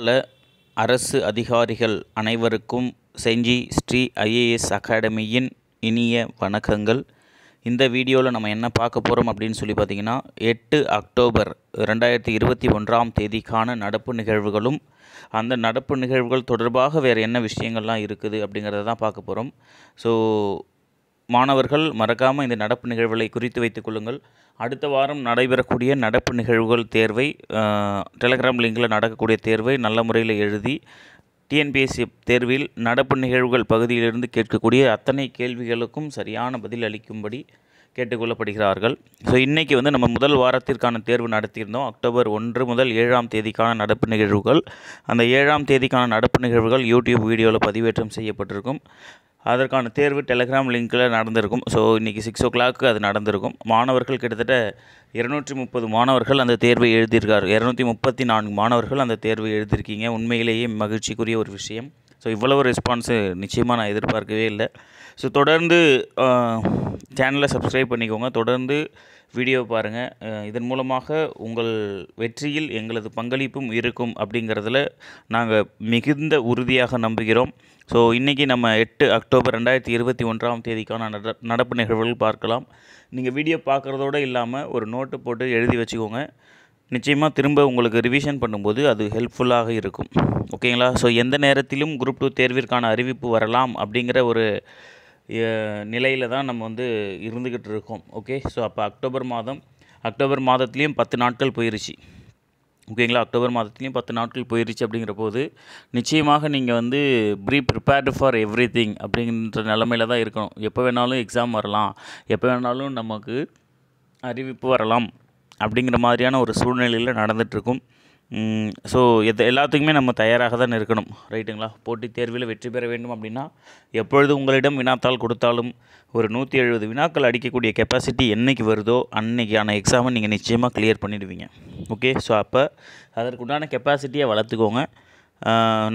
பல அரசு அதிகாரிகள் அனைவருக்கும் செஞ்சி ஸ்ரீ ஐஏஎஸ் அகாடமியின் இனிய வணக்கங்கள் இந்த வீடியோவில் நம்ம என்ன பார்க்க போகிறோம் அப்படின்னு சொல்லி பார்த்திங்கன்னா எட்டு அக்டோபர் ரெண்டாயிரத்தி இருபத்தி ஒன்றாம் தேதிக்கான நடப்பு நிகழ்வுகளும் அந்த நடப்பு நிகழ்வுகள் தொடர்பாக வேறு என்ன விஷயங்கள்லாம் இருக்குது அப்படிங்கிறத தான் பார்க்க போகிறோம் ஸோ மாணவர்கள் மறக்காமல் இந்த நடப்பு நிகழ்வுகளை குறித்து வைத்துக் கொள்ளுங்கள் அடுத்த வாரம் நடைபெறக்கூடிய நடப்பு நிகழ்வுகள் தேர்வை டெலகிராம் லிங்கில் நடக்கக்கூடிய தேர்வை நல்ல முறையில் எழுதி டிஎன்பிஎஸ்சி தேர்வில் நடப்பு நிகழ்வுகள் பகுதியிலிருந்து கேட்கக்கூடிய அத்தனை கேள்விகளுக்கும் சரியான பதில் அளிக்கும்படி கேட்டுக்கொள்ளப்படுகிறார்கள் ஸோ இன்றைக்கி வந்து நம்ம முதல் வாரத்திற்கான தேர்வு நடத்தியிருந்தோம் அக்டோபர் ஒன்று முதல் ஏழாம் தேதிக்கான நடப்பு நிகழ்வுகள் அந்த ஏழாம் தேதிக்கான நடப்பு நிகழ்வுகள் யூடியூப் வீடியோவில் பதிவேற்றம் செய்யப்பட்டிருக்கும் அதற்கான தேர்வு டெலகிராம் லிங்க்கில் நடந்திருக்கும் ஸோ இன்றைக்கி சிக்ஸ் ஓ கிளாக்கு அது நடந்திருக்கும் மாணவர்கள் கிட்டத்தட்ட இரநூற்றி முப்பது மாணவர்கள் அந்த தேர்வை எழுதியிருக்கார் இரநூத்தி முப்பத்தி நான்கு மாணவர்கள் அந்த தேர்வு எழுதியிருக்கீங்க உண்மையிலேயே மகிழ்ச்சிக்குரிய ஒரு விஷயம் ஸோ இவ்வளவு ரெஸ்பான்ஸு நிச்சயமாக நான் எதிர்பார்க்கவே இல்லை ஸோ தொடர்ந்து சேனலை சப்ஸ்கிரைப் பண்ணிக்கோங்க தொடர்ந்து வீடியோ பாருங்கள் இதன் மூலமாக உங்கள் வெற்றியில் எங்களது பங்களிப்பும் இருக்கும் அப்படிங்கிறதுல நாங்கள் மிகுந்த உறுதியாக நம்புகிறோம் ஸோ இன்றைக்கி நம்ம எட்டு அக்டோபர் ரெண்டாயிரத்தி இருபத்தி ஒன்றாம் தேதிக்கான நட நடப்பு நிகழ்வுகள் பார்க்கலாம் நீங்கள் வீடியோ பார்க்குறதோடு இல்லாமல் ஒரு நோட்டு போட்டு எழுதி வச்சுக்கோங்க நிச்சயமாக திரும்ப உங்களுக்கு ரிவிஷன் பண்ணும்போது அது ஹெல்ப்ஃபுல்லாக இருக்கும் ஓகேங்களா ஸோ எந்த நேரத்திலும் குரூப் டூ தேர்விற்கான அறிவிப்பு வரலாம் அப்படிங்கிற ஒரு நிலையில் தான் நம்ம வந்து இருந்துக்கிட்டு இருக்கோம் ஓகே ஸோ அப்போ அக்டோபர் மாதம் அக்டோபர் மாதத்துலேயும் பத்து நாட்கள் போயிருச்சு ஓகேங்களா அக்டோபர் மாதத்துலேயும் பத்து நாட்கள் போயிருச்சு அப்படிங்கிற போது நிச்சயமாக நீங்கள் வந்து pre prepared for everything அப்படின்ற நிலமையில தான் இருக்கணும் எப்போ வேணாலும் எக்ஸாம் வரலாம் எப்போ வேணாலும் நமக்கு அறிவிப்பு வரலாம் அப்படிங்கிற மாதிரியான ஒரு சூழ்நிலையில் நடந்துகிட்ருக்கும் ஸோ எது எல்லாத்துக்குமே நம்ம தயாராக தான் இருக்கணும் ரைட்டுங்களா போட்டித் தேர்வில் வெற்றி பெற வேண்டும் அப்படின்னா எப்பொழுது உங்களிடம் வினாத்தாள் கொடுத்தாலும் ஒரு நூற்றி எழுபது வினாக்கள் அடிக்கக்கூடிய கெப்பாசிட்டி என்றைக்கு வருதோ அன்னைக்கான எக்ஸாமை நீங்கள் நிச்சயமாக கிளியர் பண்ணிடுவீங்க ஓகே ஸோ அப்போ அதற்குண்டான கெப்பாசிட்டியை வளர்த்துக்கோங்க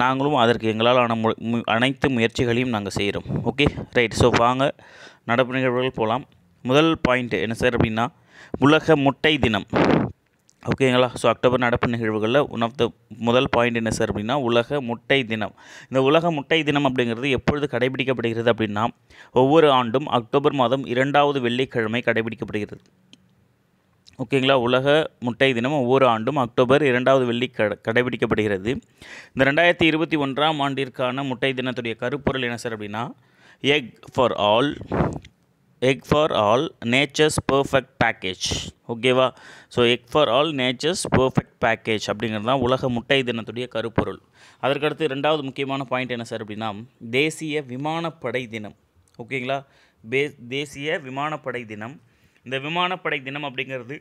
நாங்களும் அதற்கு எங்களால் ஆன மு அனைத்து முயற்சிகளையும் நாங்கள் செய்கிறோம் ஓகே ரைட் ஸோ வாங்க நடப்பு நிகழ்வுகள் போகலாம் முதல் பாயிண்ட் என்ன சார் அப்படின்னா உலக முட்டை தினம் ஓகேங்களா ஸோ அக்டோபர் நடப்பு நிகழ்வுகளில் ஒன் ஆஃப் த முதல் பாயிண்ட் என்ன சார் அப்படின்னா உலக முட்டை தினம் இந்த உலக முட்டை தினம் அப்படிங்கிறது எப்பொழுது கடைபிடிக்கப்படுகிறது அப்படின்னா ஒவ்வொரு ஆண்டும் அக்டோபர் மாதம் இரண்டாவது வெள்ளிக்கிழமை கடைபிடிக்கப்படுகிறது ஓகேங்களா உலக முட்டை தினம் ஒவ்வொரு ஆண்டும் அக்டோபர் இரண்டாவது வெள்ளி கடைபிடிக்கப்படுகிறது இந்த ரெண்டாயிரத்தி இருபத்தி ஒன்றாம் ஆண்டிற்கான முட்டை தினத்துடைய கருப்பொருள் என்ன சார் அப்படின்னா egg for all egg for all nature's perfect package ஓகேவா so egg for all nature's perfect package அப்படிங்கிறது தான் உலக முட்டை தினத்துடைய கருப்பொருள் அதற்கடுத்து ரெண்டாவது முக்கியமான பாயிண்ட் என்ன சார் அப்படின்னா தேசிய விமானப்படை தினம் ஓகேங்களா பே தேசிய விமானப்படை தினம் இந்த விமானப்படை தினம் அப்படிங்கிறது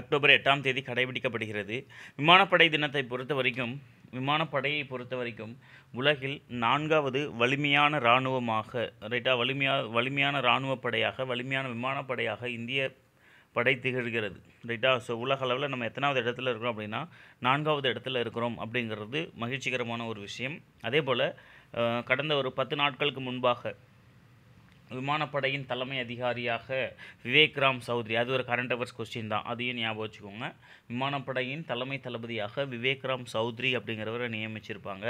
அக்டோபர் எட்டாம் தேதி கடைபிடிக்கப்படுகிறது விமானப்படை தினத்தை பொறுத்த வரைக்கும் விமானப்படையை பொறுத்த வரைக்கும் உலகில் நான்காவது வலிமையான இராணுவமாக ரைட்டாக வலிமையா வலிமையான இராணுவப்படையாக படையாக வலிமையான விமானப்படையாக இந்திய படை திகழ்கிறது ரைட்டா ஸோ உலக அளவில் நம்ம எத்தனாவது இடத்துல இருக்கிறோம் அப்படின்னா நான்காவது இடத்துல இருக்கிறோம் அப்படிங்கிறது மகிழ்ச்சிகரமான ஒரு விஷயம் அதே போல் கடந்த ஒரு பத்து நாட்களுக்கு முன்பாக விமானப்படையின் தலைமை அதிகாரியாக விவேக் ராம் சௌத்ரி அது ஒரு கரண்ட் அஃபேர்ஸ் கொஸ்டின் தான் அதையும் ஞாபகம் வச்சுக்கோங்க விமானப்படையின் தலைமை தளபதியாக விவேக் ராம் சௌத்ரி அப்படிங்கிறவரை நியமிச்சிருப்பாங்க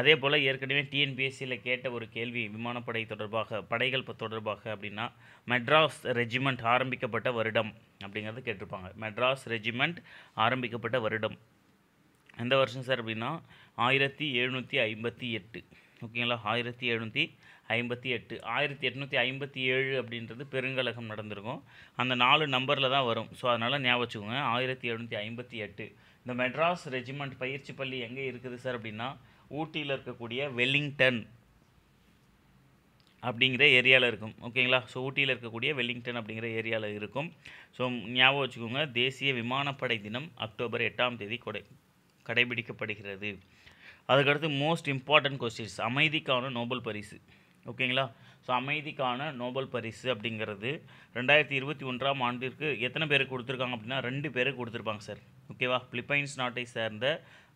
அதே போல் ஏற்கனவே டிஎன்பிஎஸ்சியில் கேட்ட ஒரு கேள்வி விமானப்படை தொடர்பாக படைகள் தொடர்பாக அப்படின்னா மெட்ராஸ் ரெஜிமெண்ட் ஆரம்பிக்கப்பட்ட வருடம் அப்படிங்கிறது கேட்டிருப்பாங்க மெட்ராஸ் ரெஜிமெண்ட் ஆரம்பிக்கப்பட்ட வருடம் எந்த வருஷம் சார் அப்படின்னா ஆயிரத்தி எழுநூற்றி ஐம்பத்தி எட்டு ஓகேங்களா ஆயிரத்தி எழுநூற்றி ஐம்பத்தி எட்டு ஆயிரத்தி எட்நூற்றி ஐம்பத்தி ஏழு அப்படின்றது பெருங்கலகம் நடந்திருக்கும் அந்த நாலு நம்பரில் தான் வரும் ஸோ அதனால் ஞாபகம் வச்சுக்கோங்க ஆயிரத்தி எழுநூற்றி ஐம்பத்தி எட்டு இந்த மெட்ராஸ் ரெஜிமெண்ட் பயிற்சி பள்ளி எங்கே இருக்குது சார் அப்படின்னா ஊட்டியில் இருக்கக்கூடிய வெல்லிங்டன் அப்படிங்கிற ஏரியாவில் இருக்கும் ஓகேங்களா ஸோ ஊட்டியில் இருக்கக்கூடிய வெல்லிங்டன் அப்படிங்கிற ஏரியாவில் இருக்கும் ஸோ ஞாபகம் வச்சுக்கோங்க தேசிய விமானப்படை தினம் அக்டோபர் எட்டாம் தேதி கொடை கடைபிடிக்கப்படுகிறது அதுக்கடுத்து மோஸ்ட் இம்பார்ட்டன்ட் கொஸ்டின்ஸ் அமைதிக்கான நோபல் பரிசு ஓகேங்களா ஸோ அமைதிக்கான நோபல் பரிசு அப்படிங்கிறது ரெண்டாயிரத்தி இருபத்தி ஒன்றாம் ஆண்டிற்கு எத்தனை பேருக்கு கொடுத்துருக்காங்க அப்படின்னா ரெண்டு பேருக்கு கொடுத்துருப்பாங்க சார் ஓகேவா பிலிப்பைன்ஸ் நாட்டை சேர்ந்த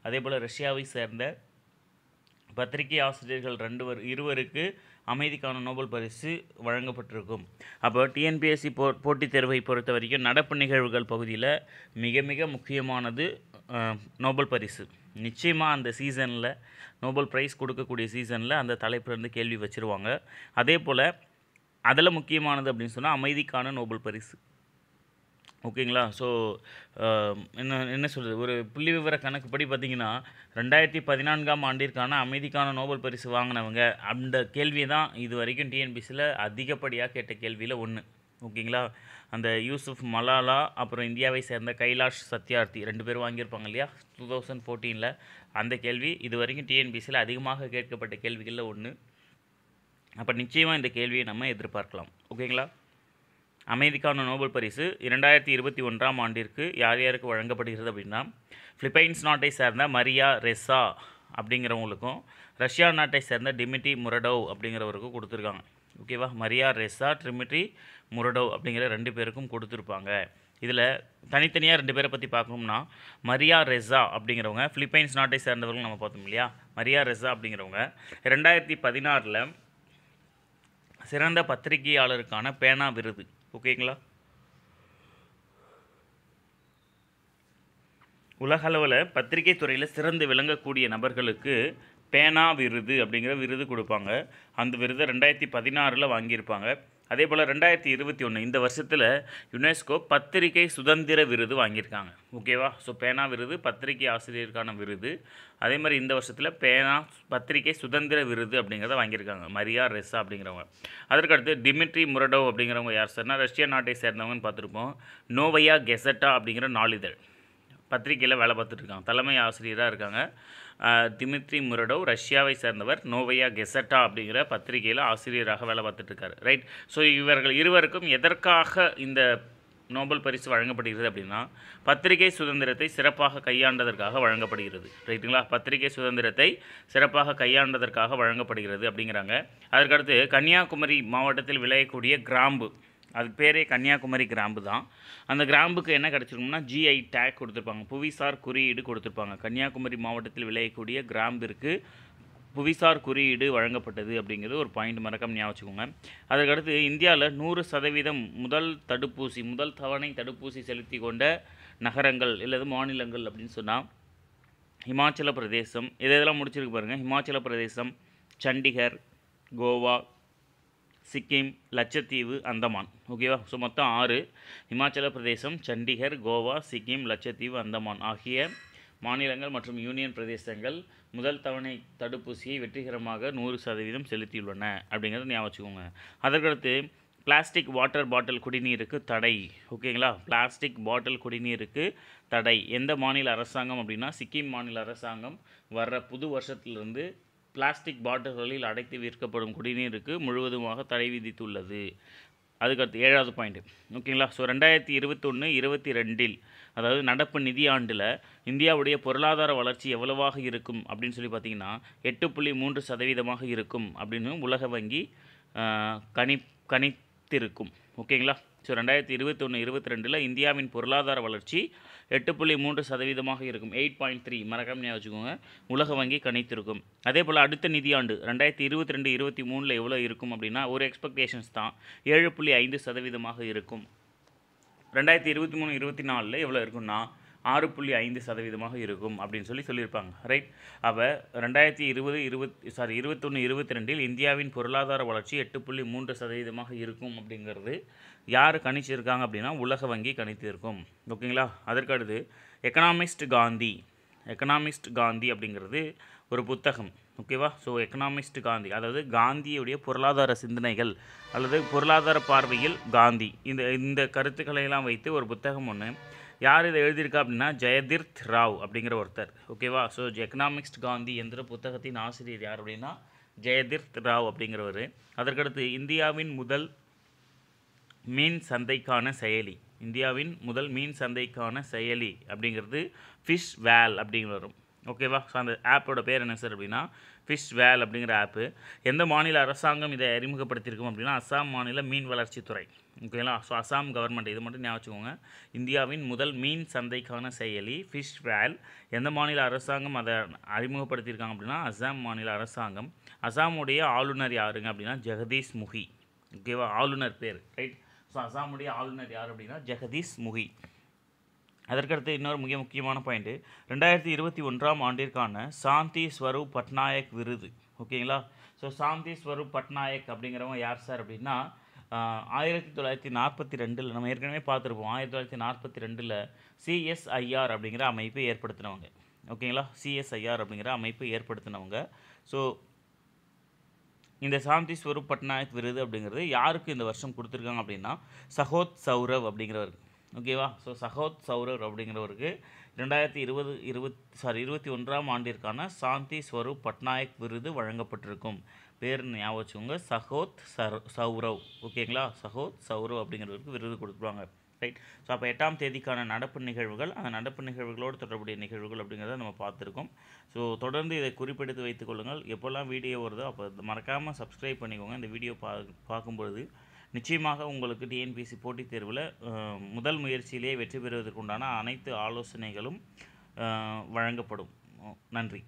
அதே போல் ரஷ்யாவை சேர்ந்த பத்திரிகை ஆசிரியர்கள் ரெண்டு இருவருக்கு அமைதிக்கான நோபல் பரிசு வழங்கப்பட்டிருக்கும் அப்போ டிஎன்பிஎஸ்சி போ போட்டித் தேர்வை பொறுத்த வரைக்கும் நடப்பு நிகழ்வுகள் பகுதியில் மிக மிக முக்கியமானது நோபல் பரிசு நிச்சயமாக அந்த சீசனில் நோபல் ப்ரைஸ் கொடுக்கக்கூடிய சீசனில் அந்த இருந்து கேள்வி வச்சுருவாங்க அதே போல் அதில் முக்கியமானது அப்படின்னு சொன்னால் அமைதிக்கான நோபல் பரிசு ஓகேங்களா ஸோ என்ன என்ன சொல்கிறது ஒரு புள்ளி விவர கணக்குப்படி பார்த்திங்கன்னா ரெண்டாயிரத்தி பதினான்காம் ஆண்டிற்கான அமைதிக்கான நோபல் பரிசு வாங்கினவங்க அந்த கேள்வி தான் இது வரைக்கும் டிஎன்பிசியில் அதிகப்படியாக கேட்ட கேள்வியில் ஒன்று ஓகேங்களா அந்த யூசுஃப் மலாலா அப்புறம் இந்தியாவை சேர்ந்த கைலாஷ் சத்யார்த்தி ரெண்டு பேரும் வாங்கியிருப்பாங்க இல்லையா டூ தௌசண்ட் ஃபோர்டீனில் அந்த கேள்வி இது வரைக்கும் டிஎன்பிசியில் அதிகமாக கேட்கப்பட்ட கேள்விகளில் ஒன்று அப்போ நிச்சயமாக இந்த கேள்வியை நம்ம எதிர்பார்க்கலாம் ஓகேங்களா அமைதிக்கான நோபல் பரிசு இரண்டாயிரத்தி இருபத்தி ஒன்றாம் ஆண்டிற்கு யார் யாருக்கு வழங்கப்படுகிறது அப்படின்னா பிலிப்பைன்ஸ் நாட்டை சேர்ந்த மரியா ரெஸா அப்படிங்கிறவங்களுக்கும் ரஷ்யா நாட்டை சேர்ந்த டிமிட்டி முரடோவ் அப்படிங்கிறவருக்கும் கொடுத்துருக்காங்க ஓகேவா மரியா ரெசா ட்ரிமிட்ரி முரடோ அப்படிங்கிற ரெண்டு பேருக்கும் கொடுத்துருப்பாங்க இதில் தனித்தனியாக ரெண்டு பேரை பற்றி பார்க்கணும்னா மரியா ரெசா அப்படிங்கிறவங்க ஃபிலிப்பைன்ஸ் நாட்டை சேர்ந்தவர்கள் நம்ம பார்த்தோம் இல்லையா மரியா ரெசா அப்படிங்கிறவங்க ரெண்டாயிரத்தி பதினாறில் சிறந்த பத்திரிகையாளருக்கான பேனா விருது ஓகேங்களா உலகளவில் பத்திரிகை துறையில் சிறந்து விளங்கக்கூடிய நபர்களுக்கு பேனா விருது அப்படிங்கிற விருது கொடுப்பாங்க அந்த விருதை ரெண்டாயிரத்தி பதினாறில் வாங்கியிருப்பாங்க அதே போல் ரெண்டாயிரத்தி இருபத்தி ஒன்று இந்த வருஷத்தில் யுனெஸ்கோ பத்திரிகை சுதந்திர விருது வாங்கியிருக்காங்க ஓகேவா ஸோ பேனா விருது பத்திரிகை ஆசிரியருக்கான விருது அதே மாதிரி இந்த வருஷத்தில் பேனா பத்திரிகை சுதந்திர விருது அப்படிங்கிறத வாங்கியிருக்காங்க மரியா ரெஸ்ஸா அப்படிங்கிறவங்க அதற்கடுத்து டிமிட்ரி முரடோ அப்படிங்கிறவங்க யார் சார்னா ரஷ்ய நாட்டை சேர்ந்தவங்கன்னு பார்த்துருப்போம் நோவையா கெசட்டா அப்படிங்கிற நாளிதழ் பத்திரிகையில் வேலை பார்த்துட்ருக்காங்க தலைமை ஆசிரியராக இருக்காங்க திமித்ரி முரடோவ் ரஷ்யாவை சேர்ந்தவர் நோவையா கெசட்டா அப்படிங்கிற பத்திரிகையில் ஆசிரியராக வேலை பார்த்துட்ருக்காரு ரைட் ஸோ இவர்கள் இருவருக்கும் எதற்காக இந்த நோபல் பரிசு வழங்கப்படுகிறது அப்படின்னா பத்திரிகை சுதந்திரத்தை சிறப்பாக கையாண்டதற்காக வழங்கப்படுகிறது ரைட்டுங்களா பத்திரிகை சுதந்திரத்தை சிறப்பாக கையாண்டதற்காக வழங்கப்படுகிறது அப்படிங்கிறாங்க அதற்கடுத்து கன்னியாகுமரி மாவட்டத்தில் விளையக்கூடிய கிராம்பு அதுக்கு பேரே கன்னியாகுமரி கிராம்பு தான் அந்த கிராம்புக்கு என்ன கிடச்சிருக்கும்னா ஜிஐ டேக் கொடுத்துருப்பாங்க புவிசார் குறியீடு கொடுத்துருப்பாங்க கன்னியாகுமரி மாவட்டத்தில் விளையக்கூடிய கிராம்பிற்கு புவிசார் குறியீடு வழங்கப்பட்டது அப்படிங்கிறது ஒரு பாயிண்ட் மறக்காம ஞாபகம் அதற்கடுத்து இந்தியாவில் நூறு சதவீதம் முதல் தடுப்பூசி முதல் தவணை தடுப்பூசி செலுத்தி கொண்ட நகரங்கள் இல்லது மாநிலங்கள் அப்படின்னு சொன்னால் ஹிமாச்சல பிரதேசம் இதெல்லாம் முடிச்சிருக்கு பாருங்கள் ஹிமாச்சல பிரதேசம் சண்டிகர் கோவா சிக்கிம் லட்சத்தீவு அந்தமான் ஓகேவா ஸோ மொத்தம் ஆறு இமாச்சல பிரதேசம் சண்டிகர் கோவா சிக்கிம் லட்சத்தீவு அந்தமான் ஆகிய மாநிலங்கள் மற்றும் யூனியன் பிரதேசங்கள் முதல் தவணை தடுப்பூசியை வெற்றிகரமாக நூறு சதவீதம் செலுத்தியுள்ளன அப்படிங்கிறத ஞாபகம் வச்சுக்கோங்க அதற்கடுத்து பிளாஸ்டிக் வாட்டர் பாட்டில் குடிநீருக்கு தடை ஓகேங்களா பிளாஸ்டிக் பாட்டில் குடிநீருக்கு தடை எந்த மாநில அரசாங்கம் அப்படின்னா சிக்கிம் மாநில அரசாங்கம் வர்ற புது வருஷத்துலேருந்து பிளாஸ்டிக் பாட்டில்களில் அடைத்து விற்கப்படும் குடிநீருக்கு முழுவதுமாக தடை விதித்துள்ளது அதுக்கடுத்து ஏழாவது பாயிண்ட் ஓகேங்களா ஸோ ரெண்டாயிரத்தி இருபத்தொன்று இருபத்தி ரெண்டில் அதாவது நடப்பு நிதியாண்டில் இந்தியாவுடைய பொருளாதார வளர்ச்சி எவ்வளவாக இருக்கும் அப்படின்னு சொல்லி பார்த்தீங்கன்னா எட்டு புள்ளி மூன்று சதவீதமாக இருக்கும் அப்படின்னு உலக வங்கி கணி கணித்திருக்கும் ஓகேங்களா ஸோ ரெண்டாயிரத்தி ஒன்று இருபத்தி ரெண்டில் இந்தியாவின் பொருளாதார வளர்ச்சி எட்டு புள்ளி மூன்று சதவீதமாக இருக்கும் எயிட் பாயிண்ட் த்ரீ மறக்காம வச்சுக்கோங்க உலக வங்கி கணித்திருக்கும் அதே போல் அடுத்த நிதியாண்டு ரெண்டாயிரத்தி இருபத்தி ரெண்டு இருபத்தி மூணில் எவ்வளோ இருக்கும் அப்படின்னா ஒரு எக்ஸ்பெக்டேஷன்ஸ் தான் ஏழு புள்ளி ஐந்து சதவீதமாக இருக்கும் ரெண்டாயிரத்தி இருபத்தி மூணு இருபத்தி நாலில் எவ்வளோ இருக்குன்னா ஆறு புள்ளி ஐந்து சதவீதமாக இருக்கும் அப்படின்னு சொல்லி சொல்லியிருப்பாங்க ரைட் அப்போ ரெண்டாயிரத்தி இருபது இருபத் சாரி இருபத்தொன்று இருபத்தி ரெண்டில் இந்தியாவின் பொருளாதார வளர்ச்சி எட்டு புள்ளி மூன்று சதவீதமாக இருக்கும் அப்படிங்கிறது யார் கணிச்சிருக்காங்க அப்படின்னா உலக வங்கி கணித்திருக்கும் ஓகேங்களா அதற்கடுத்து எக்கனாமிஸ்ட் காந்தி எக்கனாமிஸ்ட் காந்தி அப்படிங்கிறது ஒரு புத்தகம் ஓகேவா ஸோ எக்கனாமிஸ்ட் காந்தி அதாவது காந்தியுடைய பொருளாதார சிந்தனைகள் அல்லது பொருளாதார பார்வையில் காந்தி இந்த இந்த கருத்துக்களை எல்லாம் வைத்து ஒரு புத்தகம் ஒன்று யார் இதை எழுதியிருக்கா அப்படின்னா ஜெயதிர்த் ராவ் அப்படிங்கிற ஒருத்தர் ஓகேவா ஸோ எக்கனாமிக்ஸ்ட் காந்தி எந்திர புத்தகத்தின் ஆசிரியர் யார் அப்படின்னா ஜெயதிர்த் ராவ் அப்படிங்கிறவர் அதற்கடுத்து இந்தியாவின் முதல் மீன் சந்தைக்கான செயலி இந்தியாவின் முதல் மீன் சந்தைக்கான செயலி அப்படிங்கிறது ஃபிஷ் வேல் அப்படிங்கிற வரும் ஓகேவா ஸோ அந்த ஆப்போட பேர் என்ன சார் அப்படின்னா ஃபிஷ் வேல் அப்படிங்கிற ஆப்பு எந்த மாநில அரசாங்கம் இதை அறிமுகப்படுத்தியிருக்கும் அப்படின்னா அசாம் மாநில மீன் வளர்ச்சித்துறை ஓகேங்களா ஸோ அசாம் கவர்மெண்ட் இது மட்டும் ஞாபகம் இந்தியாவின் முதல் மீன் சந்தைக்கான செயலி ஃபிஷ் வேல் எந்த மாநில அரசாங்கம் அதை அறிமுகப்படுத்தியிருக்காங்க அப்படின்னா அசாம் மாநில அரசாங்கம் அசாமுடைய ஆளுநர் யாருங்க அப்படின்னா ஜெகதீஷ் முகி ஓகேவா ஆளுநர் பேர் ரைட் ஸோ அசாமுடைய ஆளுநர் யார் அப்படின்னா ஜெகதீஷ் முகி அதற்கடுத்து இன்னொரு மிக முக்கியமான பாயிண்ட்டு ரெண்டாயிரத்தி இருபத்தி ஒன்றாம் ஆண்டிற்கான சாந்தி ஸ்வரூப் பட்நாயக் விருது ஓகேங்களா ஸோ சாந்தி ஸ்வரூப் பட்நாயக் அப்படிங்கிறவங்க யார் சார் அப்படின்னா ஆயிரத்தி தொள்ளாயிரத்தி நாற்பத்தி ரெண்டில் நம்ம ஏற்கனவே பார்த்துருப்போம் ஆயிரத்தி தொள்ளாயிரத்தி நாற்பத்தி ரெண்டில் சிஎஸ்ஐஆர் அப்படிங்கிற அமைப்பை ஏற்படுத்தினவங்க ஓகேங்களா சிஎஸ்ஐஆர் அப்படிங்கிற அமைப்பை ஏற்படுத்தினவங்க ஸோ இந்த சாந்தி ஸ்வரூப் பட்நாயக் விருது அப்படிங்கிறது யாருக்கு இந்த வருஷம் கொடுத்துருக்காங்க அப்படின்னா சகோத் சௌரவ் அப்படிங்கிறவருக்கு ஓகேவா ஸோ சகோத் சௌரவ் அப்படிங்கிறவருக்கு ரெண்டாயிரத்தி இருபது இருபத் சாரி இருபத்தி ஒன்றாம் ஆண்டிற்கான சாந்தி ஸ்வரூப் பட்நாயக் விருது வழங்கப்பட்டிருக்கும் பேர் ஞாபகம் வச்சுக்கோங்க சகோத் சர் சௌரவ் ஓகேங்களா சகோத் சௌரவ் அப்படிங்கிறவருக்கு விருது கொடுத்துருவாங்க ரைட் ஸோ அப்போ எட்டாம் தேதிக்கான நடப்பு நிகழ்வுகள் அந்த நடப்பு நிகழ்வுகளோடு தொடர்புடைய நிகழ்வுகள் அப்படிங்கிறத நம்ம பார்த்துருக்கோம் ஸோ தொடர்ந்து இதை குறிப்பிடுத்து வைத்துக்கொள்ளுங்கள் எப்போல்லாம் வீடியோ வருதோ அப்போ மறக்காமல் சப்ஸ்கிரைப் பண்ணிக்கோங்க இந்த வீடியோ பா பார்க்கும்பொழுது நிச்சயமாக உங்களுக்கு டிஎன்பிசி போட்டித் தேர்வில் முதல் முயற்சியிலே வெற்றி பெறுவதற்குண்டான அனைத்து ஆலோசனைகளும் வழங்கப்படும் நன்றி